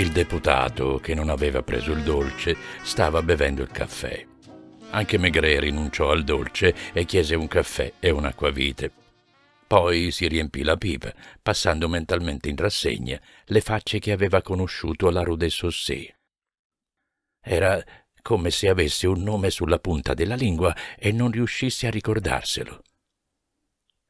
Il deputato, che non aveva preso il dolce, stava bevendo il caffè. Anche Maigret rinunciò al dolce e chiese un caffè e un'acquavite. Poi si riempì la pipa, passando mentalmente in rassegna le facce che aveva conosciuto alla Rue des Saussées. Era come se avesse un nome sulla punta della lingua e non riuscisse a ricordarselo.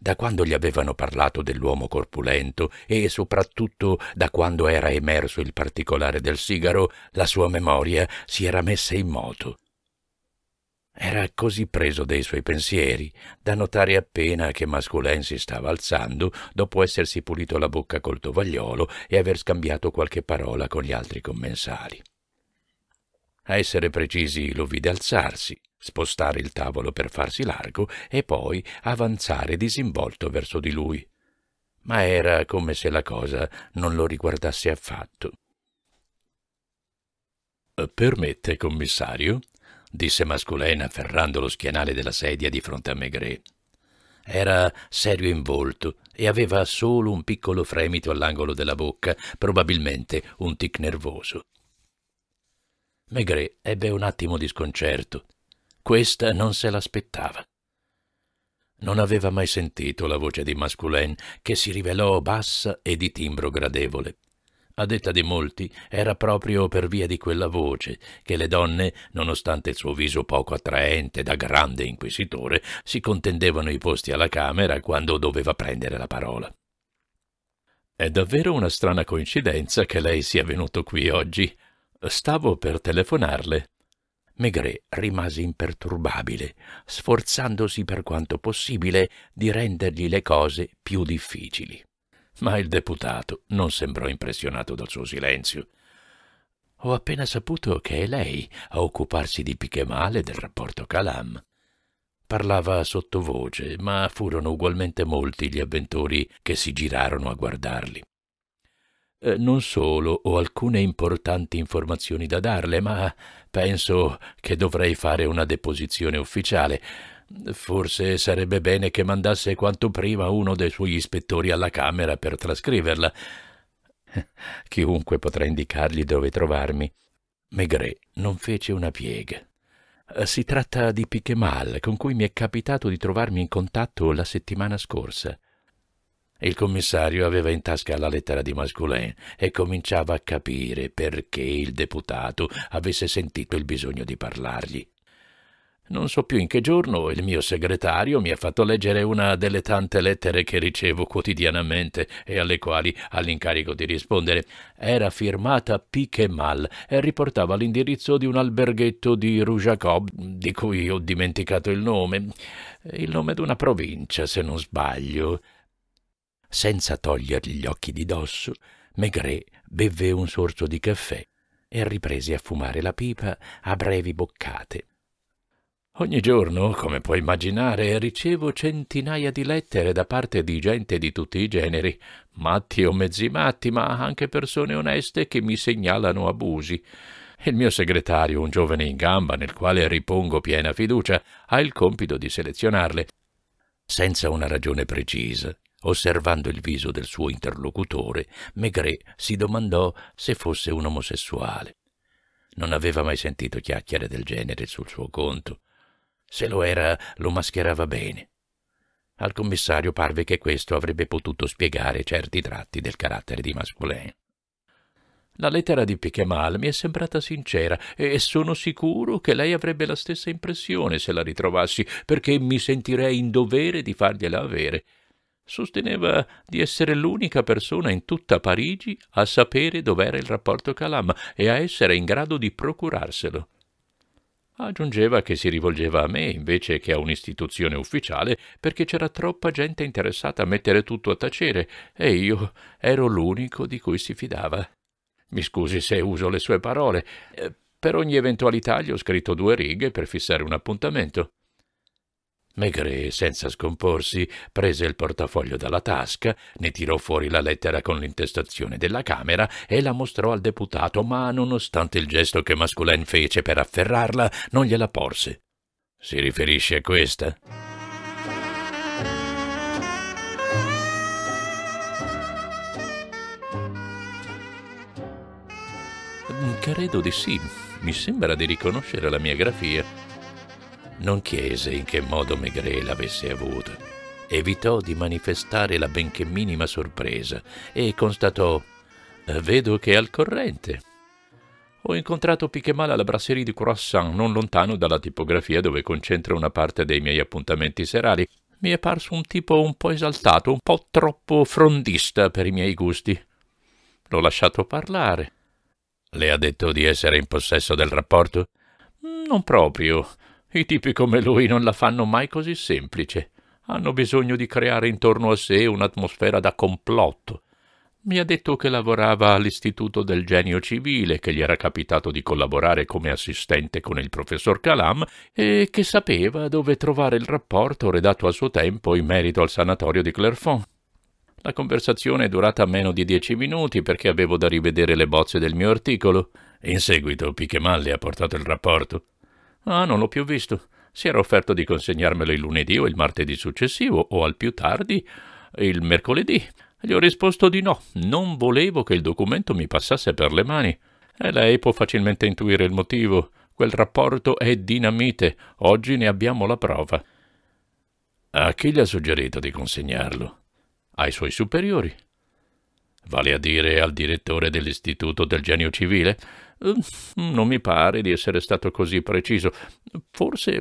Da quando gli avevano parlato dell'uomo corpulento e soprattutto da quando era emerso il particolare del sigaro, la sua memoria si era messa in moto. Era così preso dei suoi pensieri da notare appena che Masculen si stava alzando dopo essersi pulito la bocca col tovagliolo e aver scambiato qualche parola con gli altri commensali. A essere precisi, lo vide alzarsi, spostare il tavolo per farsi largo e poi avanzare disinvolto verso di lui. Ma era come se la cosa non lo riguardasse affatto. Permette, commissario? disse Masculena afferrando lo schienale della sedia di fronte a Maigret. Era serio in volto e aveva solo un piccolo fremito all'angolo della bocca, probabilmente un tic nervoso. Maigret ebbe un attimo di sconcerto. Questa non se l'aspettava. Non aveva mai sentito la voce di Masculin, che si rivelò bassa e di timbro gradevole. A detta di molti, era proprio per via di quella voce che le donne, nonostante il suo viso poco attraente da grande inquisitore, si contendevano i posti alla Camera quando doveva prendere la parola. È davvero una strana coincidenza che lei sia venuto qui oggi, Stavo per telefonarle. Maigret rimase imperturbabile, sforzandosi per quanto possibile di rendergli le cose più difficili. Ma il deputato non sembrò impressionato dal suo silenzio. Ho appena saputo che è lei a occuparsi di Pichemal e del rapporto Calam. Parlava sottovoce, ma furono ugualmente molti gli avventori che si girarono a guardarli. Eh, non solo ho alcune importanti informazioni da darle, ma penso che dovrei fare una deposizione ufficiale. Forse sarebbe bene che mandasse quanto prima uno dei suoi ispettori alla Camera per trascriverla. Chiunque potrà indicargli dove trovarmi. Maigret non fece una piega. Eh, si tratta di Piquemal, con cui mi è capitato di trovarmi in contatto la settimana scorsa. Il commissario aveva in tasca la lettera di Masculin e cominciava a capire perché il deputato avesse sentito il bisogno di parlargli. Non so più in che giorno il mio segretario mi ha fatto leggere una delle tante lettere che ricevo quotidianamente e alle quali ha l'incarico di rispondere. Era firmata Piquemal e riportava l'indirizzo di un alberghetto di Rujacob, di cui ho dimenticato il nome, il nome di una provincia, se non sbaglio. Senza togliergli gli occhi di dosso, Maigret bevve un sorso di caffè e riprese a fumare la pipa a brevi boccate. Ogni giorno, come puoi immaginare, ricevo centinaia di lettere da parte di gente di tutti i generi, matti o mezzi matti, ma anche persone oneste che mi segnalano abusi. Il mio segretario, un giovane in gamba nel quale ripongo piena fiducia, ha il compito di selezionarle. Senza una ragione precisa, Osservando il viso del suo interlocutore, Maigret si domandò se fosse un omosessuale. Non aveva mai sentito chiacchiere del genere sul suo conto. Se lo era, lo mascherava bene. Al commissario parve che questo avrebbe potuto spiegare certi tratti del carattere di Masculin. La lettera di Piquemal mi è sembrata sincera e sono sicuro che lei avrebbe la stessa impressione se la ritrovassi, perché mi sentirei in dovere di fargliela avere. Sosteneva di essere l'unica persona in tutta Parigi a sapere dov'era il rapporto Calam e a essere in grado di procurarselo. Aggiungeva che si rivolgeva a me invece che a un'istituzione ufficiale perché c'era troppa gente interessata a mettere tutto a tacere e io ero l'unico di cui si fidava. Mi scusi se uso le sue parole. Eh, per ogni eventualità gli ho scritto due righe per fissare un appuntamento. Maigret, senza scomporsi, prese il portafoglio dalla tasca, ne tirò fuori la lettera con l'intestazione della Camera e la mostrò al deputato, ma nonostante il gesto che Masculin fece per afferrarla, non gliela porse. Si riferisce a questa? Mm, credo di sì. Mi sembra di riconoscere la mia grafia. Non chiese in che modo Maigret l'avesse avuta. Evitò di manifestare la benché minima sorpresa e constatò «Vedo che è al corrente». Ho incontrato Pichemal alla brasserie di Croissant, non lontano dalla tipografia dove concentro una parte dei miei appuntamenti serali. Mi è parso un tipo un po' esaltato, un po' troppo frondista per i miei gusti. L'ho lasciato parlare. Le ha detto di essere in possesso del rapporto? Mm, non proprio. I tipi come lui non la fanno mai così semplice. Hanno bisogno di creare intorno a sé un'atmosfera da complotto. Mi ha detto che lavorava all'Istituto del Genio Civile, che gli era capitato di collaborare come assistente con il professor Calam e che sapeva dove trovare il rapporto redatto a suo tempo in merito al sanatorio di Clerfont. La conversazione è durata meno di dieci minuti perché avevo da rivedere le bozze del mio articolo. In seguito Pichemalli ha portato il rapporto. Ah, non l'ho più visto. Si era offerto di consegnarmelo il lunedì o il martedì successivo, o al più tardi il mercoledì. Gli ho risposto di no, non volevo che il documento mi passasse per le mani. E eh, lei può facilmente intuire il motivo. Quel rapporto è dinamite, oggi ne abbiamo la prova. A chi gli ha suggerito di consegnarlo? Ai suoi superiori. Vale a dire al direttore dell'Istituto del Genio Civile? Mm, non mi pare di essere stato così preciso. Forse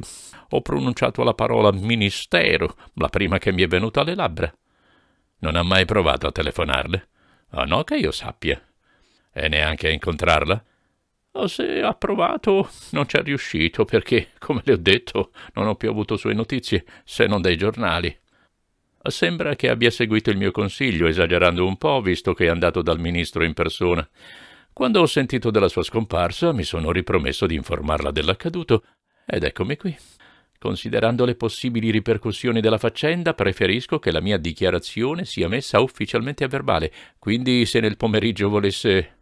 ho pronunciato la parola ministero, la prima che mi è venuta alle labbra. Non ha mai provato a telefonarle? Ah, no, che io sappia. E neanche a incontrarla? Oh, se ha provato, non c'è riuscito perché, come le ho detto, non ho più avuto sue notizie, se non dai giornali. Sembra che abbia seguito il mio consiglio, esagerando un po', visto che è andato dal ministro in persona. Quando ho sentito della sua scomparsa, mi sono ripromesso di informarla dell'accaduto, ed eccomi qui. Considerando le possibili ripercussioni della faccenda, preferisco che la mia dichiarazione sia messa ufficialmente a verbale, quindi se nel pomeriggio volesse...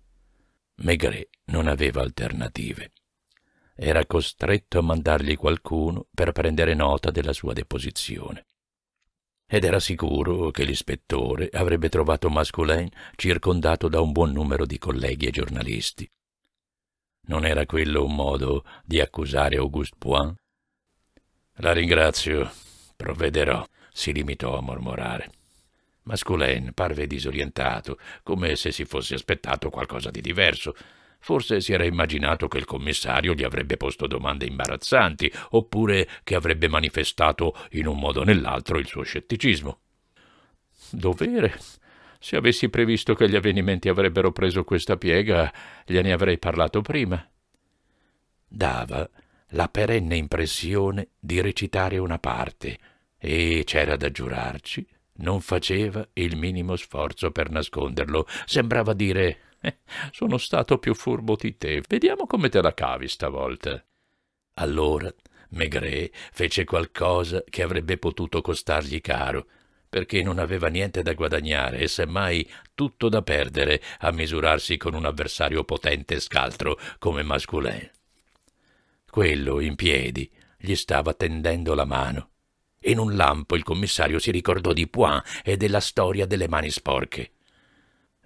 Maigret non aveva alternative. Era costretto a mandargli qualcuno per prendere nota della sua deposizione ed era sicuro che l'ispettore avrebbe trovato Masculin circondato da un buon numero di colleghi e giornalisti. Non era quello un modo di accusare Auguste Poin? La ringrazio, provvederò, si limitò a mormorare. Masculin parve disorientato, come se si fosse aspettato qualcosa di diverso, Forse si era immaginato che il commissario gli avrebbe posto domande imbarazzanti, oppure che avrebbe manifestato in un modo o nell'altro il suo scetticismo. Dovere? Se avessi previsto che gli avvenimenti avrebbero preso questa piega, gliene avrei parlato prima. Dava la perenne impressione di recitare una parte, e c'era da giurarci, non faceva il minimo sforzo per nasconderlo. Sembrava dire Sono stato più furbo di te. Vediamo come te la cavi stavolta. Allora Maigret fece qualcosa che avrebbe potuto costargli caro, perché non aveva niente da guadagnare e semmai tutto da perdere a misurarsi con un avversario potente e scaltro come Masculin. Quello, in piedi, gli stava tendendo la mano. In un lampo il commissario si ricordò di Poin e della storia delle mani sporche.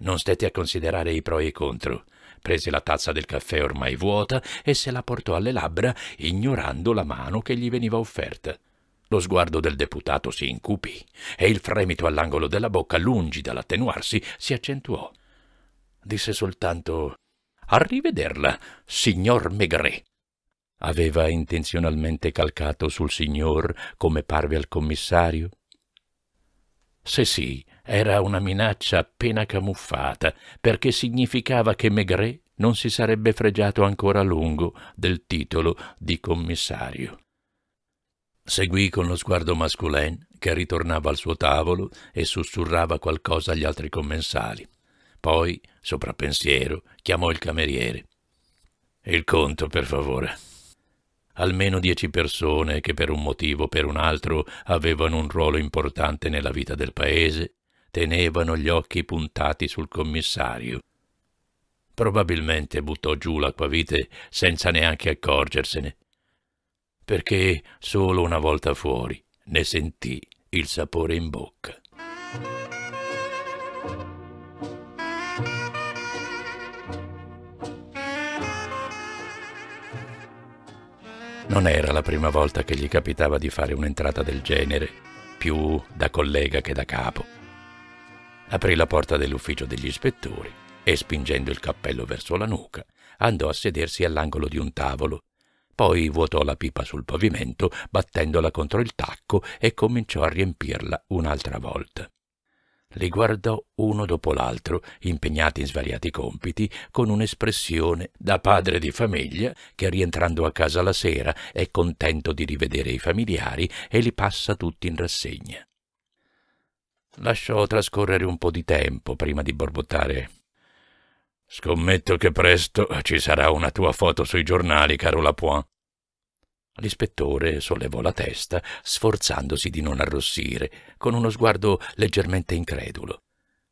Non stette a considerare i pro e i contro. Prese la tazza del caffè ormai vuota e se la portò alle labbra, ignorando la mano che gli veniva offerta. Lo sguardo del deputato si incupì e il fremito all'angolo della bocca, lungi dall'attenuarsi, si accentuò. Disse soltanto Arrivederla, signor Maigret. Aveva intenzionalmente calcato sul signor come parve al commissario? Se sì, era una minaccia appena camuffata, perché significava che Maigret non si sarebbe fregiato ancora a lungo del titolo di commissario. Seguì con lo sguardo Masculin, che ritornava al suo tavolo e sussurrava qualcosa agli altri commensali. Poi, sopra pensiero, chiamò il cameriere. Il conto, per favore. Almeno dieci persone che per un motivo o per un altro avevano un ruolo importante nella vita del paese tenevano gli occhi puntati sul commissario. Probabilmente buttò giù l'acquavite senza neanche accorgersene, perché solo una volta fuori ne sentì il sapore in bocca. Non era la prima volta che gli capitava di fare un'entrata del genere, più da collega che da capo aprì la porta dell'ufficio degli ispettori e, spingendo il cappello verso la nuca, andò a sedersi all'angolo di un tavolo. Poi vuotò la pipa sul pavimento, battendola contro il tacco e cominciò a riempirla un'altra volta. Li guardò uno dopo l'altro, impegnati in svariati compiti, con un'espressione da padre di famiglia che rientrando a casa la sera è contento di rivedere i familiari e li passa tutti in rassegna. Lasciò trascorrere un po' di tempo prima di borbottare. Scommetto che presto ci sarà una tua foto sui giornali, caro Lapointe. L'ispettore sollevò la testa, sforzandosi di non arrossire, con uno sguardo leggermente incredulo.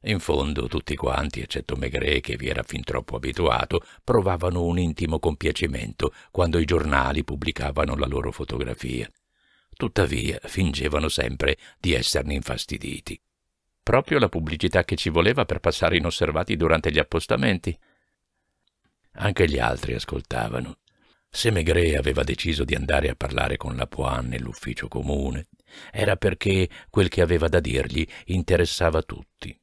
In fondo tutti quanti, eccetto Maigret, che vi era fin troppo abituato, provavano un intimo compiacimento quando i giornali pubblicavano la loro fotografia. Tuttavia fingevano sempre di esserne infastiditi. Proprio la pubblicità che ci voleva per passare inosservati durante gli appostamenti. Anche gli altri ascoltavano. Se Megre aveva deciso di andare a parlare con la Lapoan nell'ufficio comune, era perché quel che aveva da dirgli interessava tutti.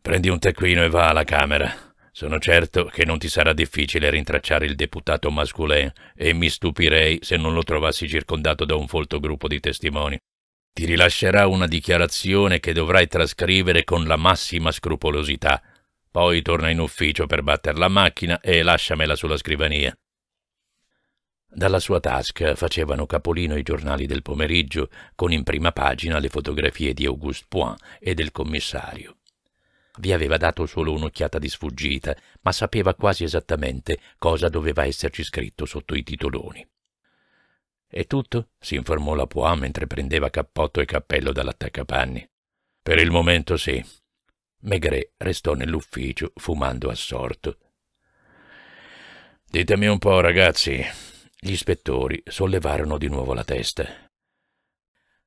Prendi un tequino e va alla Camera. Sono certo che non ti sarà difficile rintracciare il deputato Masculin e mi stupirei se non lo trovassi circondato da un folto gruppo di testimoni ti rilascerà una dichiarazione che dovrai trascrivere con la massima scrupolosità. Poi torna in ufficio per batter la macchina e lasciamela sulla scrivania. Dalla sua tasca facevano capolino i giornali del pomeriggio, con in prima pagina le fotografie di Auguste Poin e del commissario. Vi aveva dato solo un'occhiata di sfuggita, ma sapeva quasi esattamente cosa doveva esserci scritto sotto i titoloni. È tutto? si informò la Poix mentre prendeva cappotto e cappello dall'attaccapanni. Per il momento sì. Maigret restò nell'ufficio fumando assorto. Ditemi un po', ragazzi. Gli ispettori sollevarono di nuovo la testa.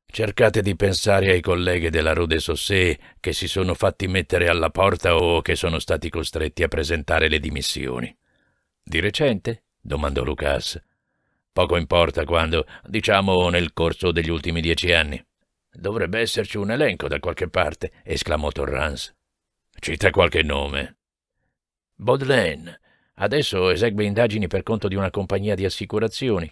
Cercate di pensare ai colleghi della Rue de Saussée che si sono fatti mettere alla porta o che sono stati costretti a presentare le dimissioni. Di recente? domandò Lucas. Poco importa quando, diciamo nel corso degli ultimi dieci anni. Dovrebbe esserci un elenco da qualche parte, esclamò Torrance. Cita qualche nome. Baudelaine. Adesso esegue indagini per conto di una compagnia di assicurazioni.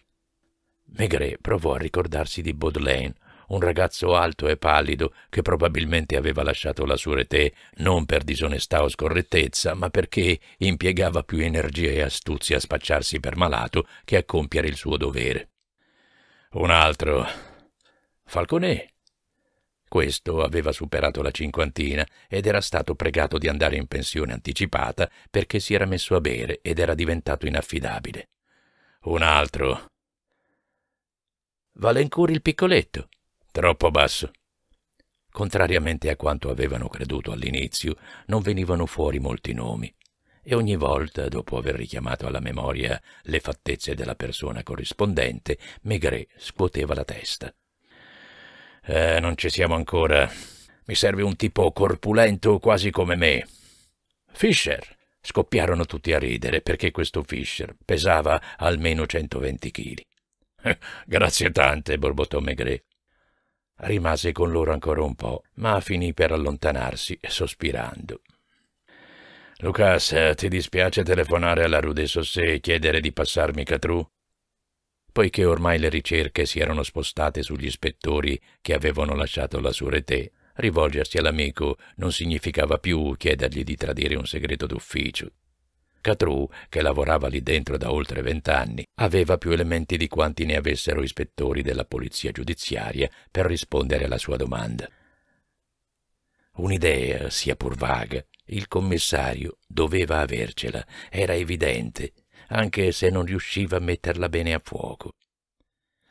Maigret provò a ricordarsi di Baudelaine, un ragazzo alto e pallido che probabilmente aveva lasciato la Sureté non per disonestà o scorrettezza, ma perché impiegava più energia e astuzia a spacciarsi per malato che a compiere il suo dovere. Un altro. Falconè. Questo aveva superato la cinquantina ed era stato pregato di andare in pensione anticipata perché si era messo a bere ed era diventato inaffidabile. Un altro. Valencuri il piccoletto. Troppo basso. Contrariamente a quanto avevano creduto all'inizio, non venivano fuori molti nomi, e ogni volta, dopo aver richiamato alla memoria le fattezze della persona corrispondente, Maigret scuoteva la testa. Eh, non ci siamo ancora. Mi serve un tipo corpulento quasi come me. Fischer. Scoppiarono tutti a ridere perché questo Fischer pesava almeno 120 kg. Grazie tante, borbottò Maigret. Rimase con loro ancora un po', ma finì per allontanarsi, sospirando. Lucas, ti dispiace telefonare alla Rue des Sossé e chiedere di passarmi Catrù? Poiché ormai le ricerche si erano spostate sugli ispettori che avevano lasciato la surete, rivolgersi all'amico non significava più chiedergli di tradire un segreto d'ufficio. Catrù, che lavorava lì dentro da oltre vent'anni, aveva più elementi di quanti ne avessero ispettori della polizia giudiziaria per rispondere alla sua domanda. Un'idea, sia pur vaga, il commissario doveva avercela, era evidente, anche se non riusciva a metterla bene a fuoco.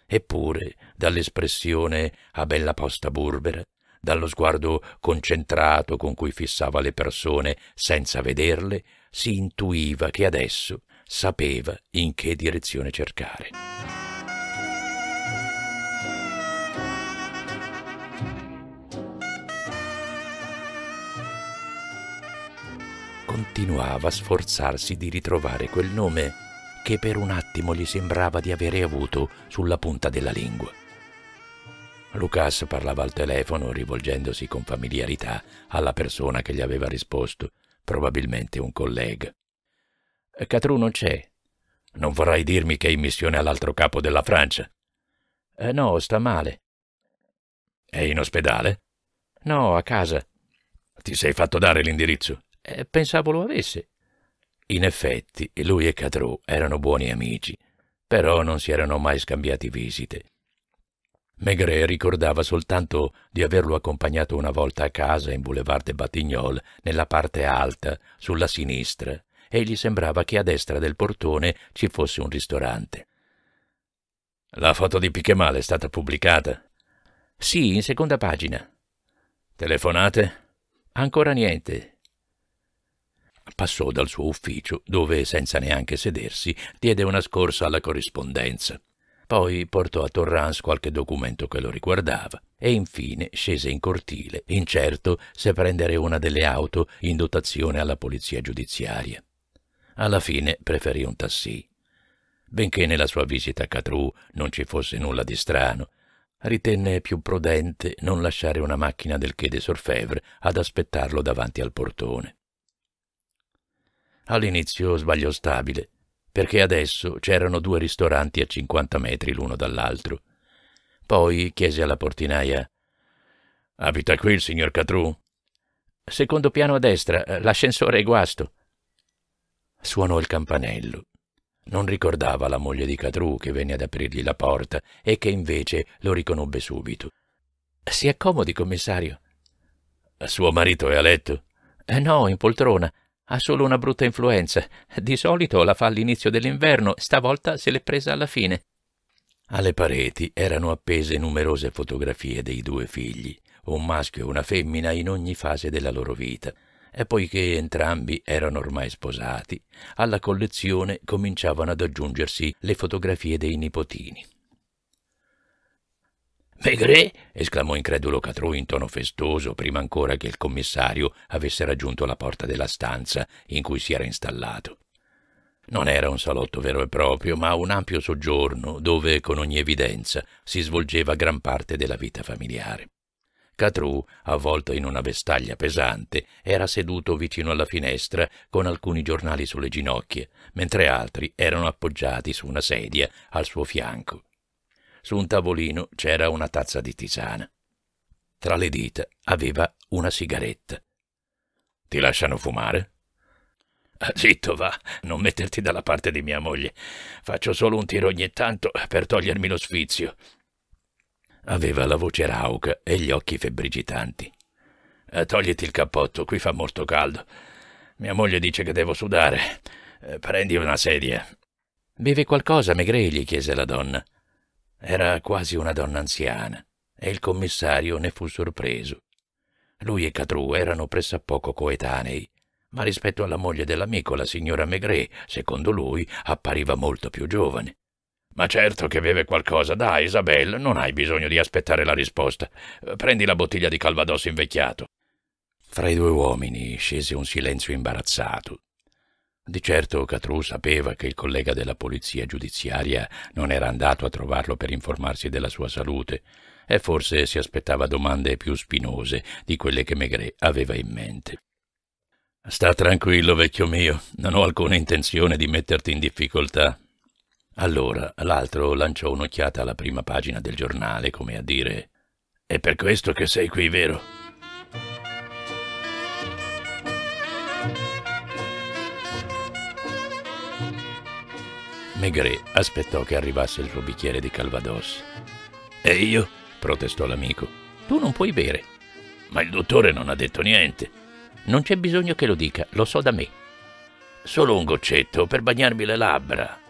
Eppure, dall'espressione a bella posta burbera, dallo sguardo concentrato con cui fissava le persone senza vederle, si intuiva che adesso sapeva in che direzione cercare. Continuava a sforzarsi di ritrovare quel nome che per un attimo gli sembrava di avere avuto sulla punta della lingua. Lucas parlava al telefono rivolgendosi con familiarità alla persona che gli aveva risposto probabilmente un collega. Catrù non c'è. Non vorrai dirmi che è in missione all'altro capo della Francia? Eh, no, sta male. È in ospedale? No, a casa. Ti sei fatto dare l'indirizzo? Eh, pensavo lo avesse. In effetti, lui e Catrù erano buoni amici, però non si erano mai scambiati visite. Maigret ricordava soltanto di averlo accompagnato una volta a casa in Boulevard de Batignolles, nella parte alta, sulla sinistra, e gli sembrava che a destra del portone ci fosse un ristorante. La foto di Pichemale è stata pubblicata? Sì, in seconda pagina. Telefonate? Ancora niente. Passò dal suo ufficio, dove, senza neanche sedersi, diede una scorsa alla corrispondenza poi portò a Torrance qualche documento che lo riguardava e infine scese in cortile, incerto se prendere una delle auto in dotazione alla polizia giudiziaria. Alla fine preferì un tassì. Benché nella sua visita a Catrù non ci fosse nulla di strano, ritenne più prudente non lasciare una macchina del Quai de Sorfèvre ad aspettarlo davanti al portone. All'inizio sbagliò stabile, perché adesso c'erano due ristoranti a 50 metri l'uno dall'altro. Poi chiese alla portinaia Abita qui il signor Catrù? Secondo piano a destra, eh, l'ascensore è guasto. Suonò il campanello. Non ricordava la moglie di Catrù che venne ad aprirgli la porta e che invece lo riconobbe subito. Si accomodi, commissario. Suo marito è a letto? Eh no, in poltrona. Ha solo una brutta influenza. Di solito la fa all'inizio dell'inverno, stavolta se l'è presa alla fine. Alle pareti erano appese numerose fotografie dei due figli, un maschio e una femmina in ogni fase della loro vita. E poiché entrambi erano ormai sposati, alla collezione cominciavano ad aggiungersi le fotografie dei nipotini. Maigret? esclamò incredulo Catrù in tono festoso, prima ancora che il commissario avesse raggiunto la porta della stanza in cui si era installato. Non era un salotto vero e proprio, ma un ampio soggiorno dove, con ogni evidenza, si svolgeva gran parte della vita familiare. Catrù, avvolto in una vestaglia pesante, era seduto vicino alla finestra con alcuni giornali sulle ginocchia, mentre altri erano appoggiati su una sedia al suo fianco. Su un tavolino c'era una tazza di tisana. Tra le dita aveva una sigaretta. Ti lasciano fumare? Ah, zitto, va, non metterti dalla parte di mia moglie. Faccio solo un tiro ogni tanto per togliermi lo sfizio. Aveva la voce rauca e gli occhi febbricitanti. Eh, Togliti il cappotto, qui fa molto caldo. Mia moglie dice che devo sudare. Eh, prendi una sedia. Beve qualcosa, Magré? gli chiese la donna. Era quasi una donna anziana e il commissario ne fu sorpreso. Lui e Catrù erano pressappoco coetanei, ma rispetto alla moglie dell'amico, la signora Maigret, secondo lui, appariva molto più giovane. Ma certo che beve qualcosa, dai, Isabelle, non hai bisogno di aspettare la risposta. Prendi la bottiglia di calvados invecchiato. Fra i due uomini scese un silenzio imbarazzato. Di certo Catrù sapeva che il collega della polizia giudiziaria non era andato a trovarlo per informarsi della sua salute e forse si aspettava domande più spinose di quelle che Maigret aveva in mente. Sta tranquillo, vecchio mio, non ho alcuna intenzione di metterti in difficoltà. Allora l'altro lanciò un'occhiata alla prima pagina del giornale, come a dire È per questo che sei qui, vero? Maigret aspettò che arrivasse il suo bicchiere di Calvados. E io? protestò l'amico. Tu non puoi bere. Ma il dottore non ha detto niente. Non c'è bisogno che lo dica, lo so da me. Solo un goccetto per bagnarmi le labbra.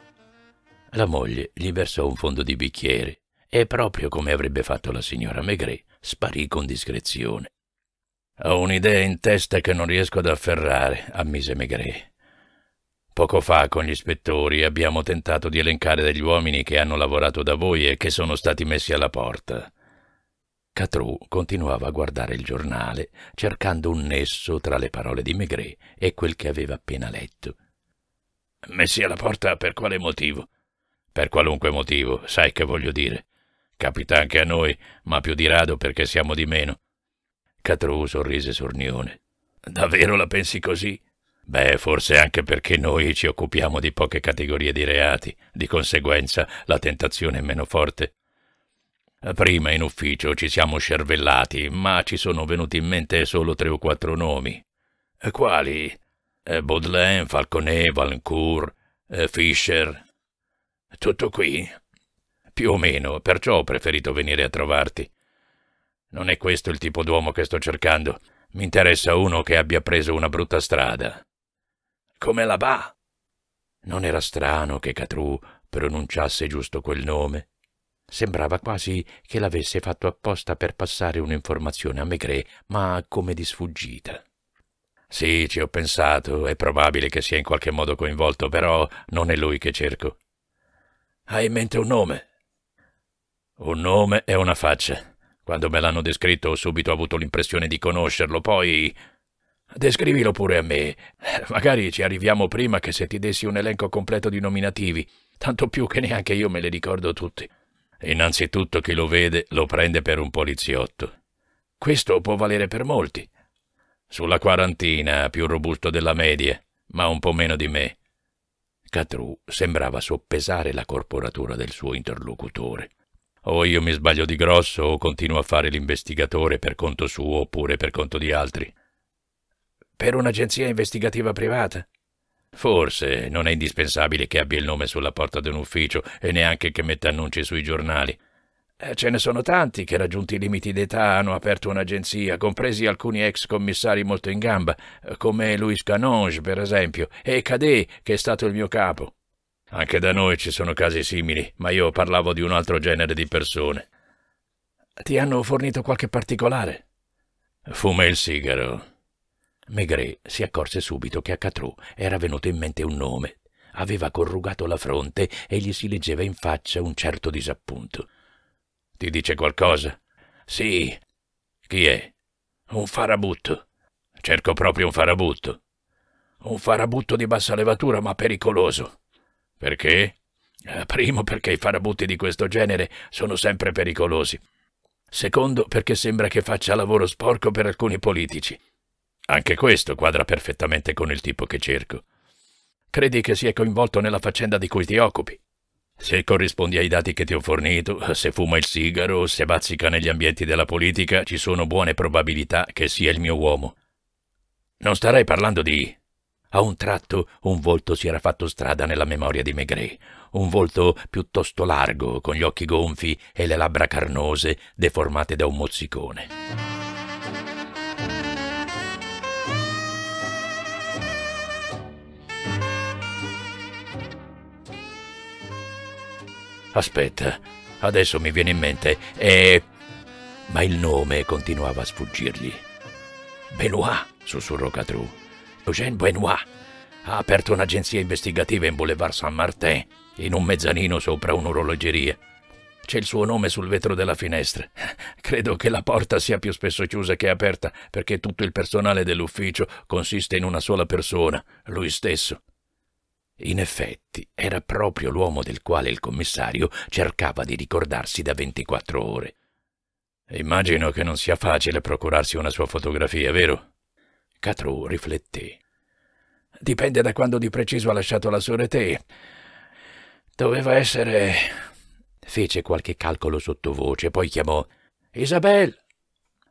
La moglie gli versò un fondo di bicchiere e proprio come avrebbe fatto la signora Maigret, sparì con discrezione. Ho un'idea in testa che non riesco ad afferrare, ammise Maigret. Poco fa con gli ispettori abbiamo tentato di elencare degli uomini che hanno lavorato da voi e che sono stati messi alla porta. Catrù continuava a guardare il giornale, cercando un nesso tra le parole di Maigret e quel che aveva appena letto. Messi alla porta per quale motivo? Per qualunque motivo, sai che voglio dire. Capita anche a noi, ma più di rado perché siamo di meno. Catrù sorrise sornione. Davvero la pensi così? Beh, forse anche perché noi ci occupiamo di poche categorie di reati, di conseguenza la tentazione è meno forte. Prima in ufficio ci siamo scervellati, ma ci sono venuti in mente solo tre o quattro nomi. Eh, quali? Eh, Baudelaire, Falconet, Valencourt, eh, Fischer. Tutto qui? Più o meno, perciò ho preferito venire a trovarti. Non è questo il tipo d'uomo che sto cercando. Mi interessa uno che abbia preso una brutta strada come la va. Non era strano che Catrù pronunciasse giusto quel nome. Sembrava quasi che l'avesse fatto apposta per passare un'informazione a Maigret, ma come di sfuggita. Sì, ci ho pensato, è probabile che sia in qualche modo coinvolto, però non è lui che cerco. Hai in mente un nome? Un nome e una faccia. Quando me l'hanno descritto ho subito avuto l'impressione di conoscerlo, poi descrivilo pure a me. Eh, magari ci arriviamo prima che se ti dessi un elenco completo di nominativi, tanto più che neanche io me le ricordo tutti. Innanzitutto chi lo vede lo prende per un poliziotto. Questo può valere per molti. Sulla quarantina, più robusto della media, ma un po' meno di me. Catru sembrava soppesare la corporatura del suo interlocutore. O io mi sbaglio di grosso o continuo a fare l'investigatore per conto suo oppure per conto di altri. Per un'agenzia investigativa privata? Forse non è indispensabile che abbia il nome sulla porta di un ufficio e neanche che metta annunci sui giornali. Eh, ce ne sono tanti che raggiunti i limiti d'età hanno aperto un'agenzia, compresi alcuni ex commissari molto in gamba, eh, come Louis Canonge, per esempio, e Cadet, che è stato il mio capo. Anche da noi ci sono casi simili, ma io parlavo di un altro genere di persone. Ti hanno fornito qualche particolare? Fuma il sigaro. Maigret si accorse subito che a Catrù era venuto in mente un nome. Aveva corrugato la fronte e gli si leggeva in faccia un certo disappunto. Ti dice qualcosa? Sì. Chi è? Un farabutto. Cerco proprio un farabutto. Un farabutto di bassa levatura ma pericoloso. Perché? Eh, primo perché i farabutti di questo genere sono sempre pericolosi. Secondo perché sembra che faccia lavoro sporco per alcuni politici. Anche questo quadra perfettamente con il tipo che cerco. Credi che sia coinvolto nella faccenda di cui ti occupi? Se corrispondi ai dati che ti ho fornito, se fuma il sigaro o se bazzica negli ambienti della politica, ci sono buone probabilità che sia il mio uomo. Non starei parlando di... A un tratto un volto si era fatto strada nella memoria di Maigret, un volto piuttosto largo, con gli occhi gonfi e le labbra carnose, deformate da un mozzicone. Aspetta, adesso mi viene in mente, e... Eh, ma il nome continuava a sfuggirgli. Benoit, sussurrò Catrou. Eugène Benoit ha aperto un'agenzia investigativa in Boulevard Saint-Martin, in un mezzanino sopra un'orologeria. C'è il suo nome sul vetro della finestra. Credo che la porta sia più spesso chiusa che aperta, perché tutto il personale dell'ufficio consiste in una sola persona, lui stesso. In effetti, era proprio l'uomo del quale il commissario cercava di ricordarsi da 24 ore. Immagino che non sia facile procurarsi una sua fotografia, vero? Catrò rifletté. Dipende da quando di preciso ha lasciato la sorete. Doveva essere... Fece qualche calcolo sottovoce, poi chiamò Isabel.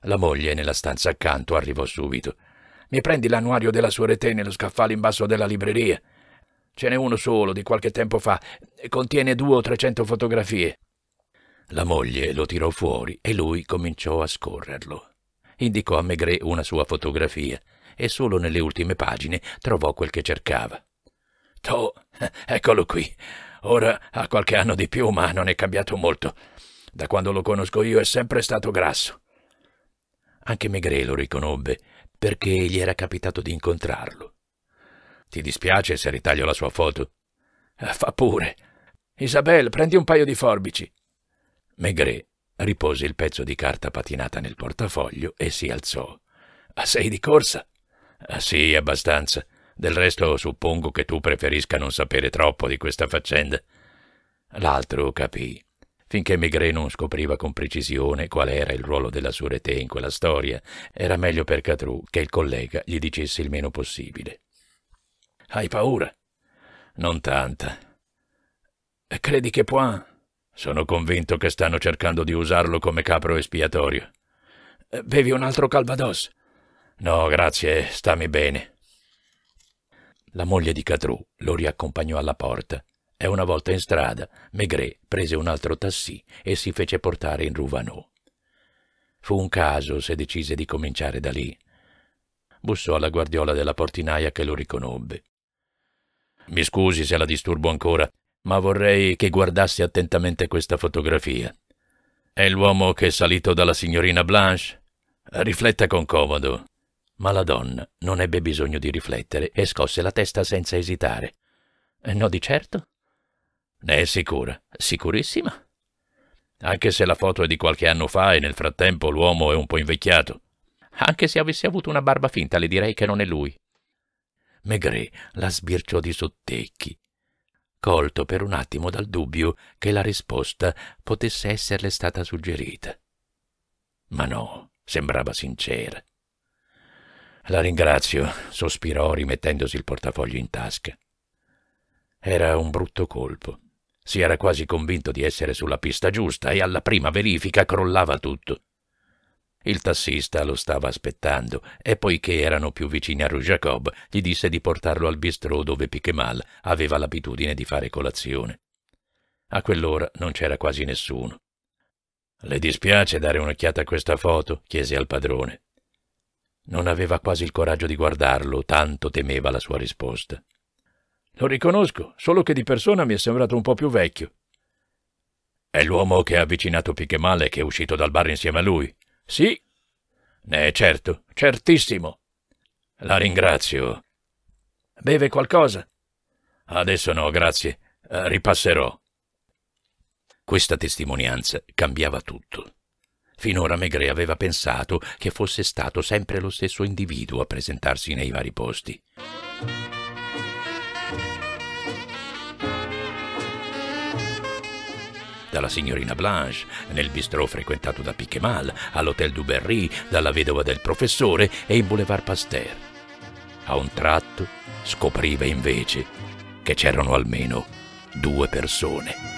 La moglie, nella stanza accanto, arrivò subito. Mi prendi l'annuario della sorete nello scaffale in basso della libreria? Ce n'è uno solo di qualche tempo fa. Contiene due o trecento fotografie. La moglie lo tirò fuori e lui cominciò a scorrerlo. Indicò a Maigret una sua fotografia e solo nelle ultime pagine trovò quel che cercava. Toh, eccolo qui. Ora ha qualche anno di più, ma non è cambiato molto. Da quando lo conosco io è sempre stato grasso. Anche Maigret lo riconobbe, perché gli era capitato di incontrarlo. Ti dispiace se ritaglio la sua foto? Eh, fa pure. Isabel, prendi un paio di forbici. Maigret ripose il pezzo di carta patinata nel portafoglio e si alzò. Sei di corsa? Eh, sì, abbastanza. Del resto suppongo che tu preferisca non sapere troppo di questa faccenda. L'altro capì. Finché Maigret non scopriva con precisione qual era il ruolo della surete in quella storia, era meglio per Catrù che il collega gli dicesse il meno possibile. Hai paura? Non tanta. Credi che Point? Sono convinto che stanno cercando di usarlo come capro espiatorio. Bevi un altro calvados? No, grazie, stammi bene. La moglie di Catrù lo riaccompagnò alla porta e una volta in strada Maigret prese un altro tassì e si fece portare in Rouvanot. Fu un caso se decise di cominciare da lì. Bussò alla guardiola della portinaia che lo riconobbe mi scusi se la disturbo ancora, ma vorrei che guardasse attentamente questa fotografia. È l'uomo che è salito dalla signorina Blanche? Rifletta con comodo. Ma la donna non ebbe bisogno di riflettere e scosse la testa senza esitare. Eh, no, di certo. Ne è sicura, sicurissima. Anche se la foto è di qualche anno fa e nel frattempo l'uomo è un po' invecchiato. Anche se avesse avuto una barba finta, le direi che non è lui. Maigret la sbirciò di sottecchi, colto per un attimo dal dubbio che la risposta potesse esserle stata suggerita. Ma no, sembrava sincera. La ringrazio, sospirò rimettendosi il portafoglio in tasca. Era un brutto colpo. Si era quasi convinto di essere sulla pista giusta e alla prima verifica crollava tutto. Il tassista lo stava aspettando e poiché erano più vicini a Rue gli disse di portarlo al bistrò dove Piquemal aveva l'abitudine di fare colazione. A quell'ora non c'era quasi nessuno. Le dispiace dare un'occhiata a questa foto? chiese al padrone. Non aveva quasi il coraggio di guardarlo, tanto temeva la sua risposta. Lo riconosco, solo che di persona mi è sembrato un po' più vecchio. È l'uomo che ha avvicinato Piquemal e che è uscito dal bar insieme a lui, sì. Ne eh, è certo, certissimo. La ringrazio. Beve qualcosa? Adesso no, grazie. Eh, ripasserò. Questa testimonianza cambiava tutto. Finora Maigret aveva pensato che fosse stato sempre lo stesso individuo a presentarsi nei vari posti. dalla signorina Blanche, nel bistrò frequentato da Piquemal, all'Hôtel du Berry, dalla vedova del professore e in Boulevard Pasteur. A un tratto scopriva invece che c'erano almeno due persone.